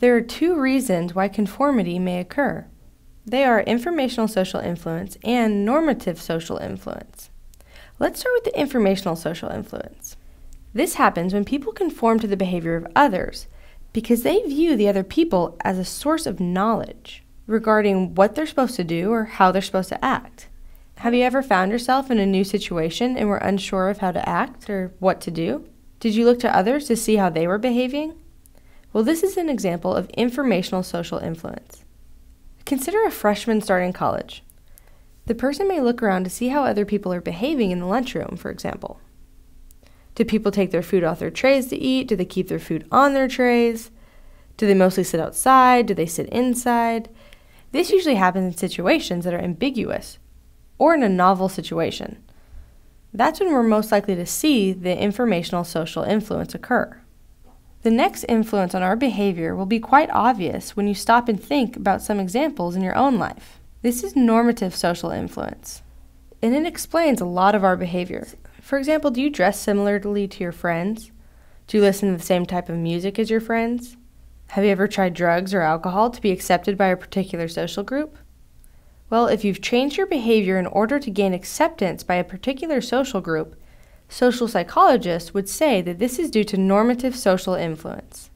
There are two reasons why conformity may occur. They are informational social influence and normative social influence. Let's start with the informational social influence. This happens when people conform to the behavior of others because they view the other people as a source of knowledge regarding what they're supposed to do or how they're supposed to act. Have you ever found yourself in a new situation and were unsure of how to act or what to do? Did you look to others to see how they were behaving? Well, this is an example of informational social influence. Consider a freshman starting college. The person may look around to see how other people are behaving in the lunchroom, for example. Do people take their food off their trays to eat? Do they keep their food on their trays? Do they mostly sit outside? Do they sit inside? This usually happens in situations that are ambiguous or in a novel situation. That's when we're most likely to see the informational social influence occur. The next influence on our behavior will be quite obvious when you stop and think about some examples in your own life. This is normative social influence, and it explains a lot of our behavior. For example, do you dress similarly to your friends? Do you listen to the same type of music as your friends? Have you ever tried drugs or alcohol to be accepted by a particular social group? Well, if you've changed your behavior in order to gain acceptance by a particular social group, Social psychologists would say that this is due to normative social influence.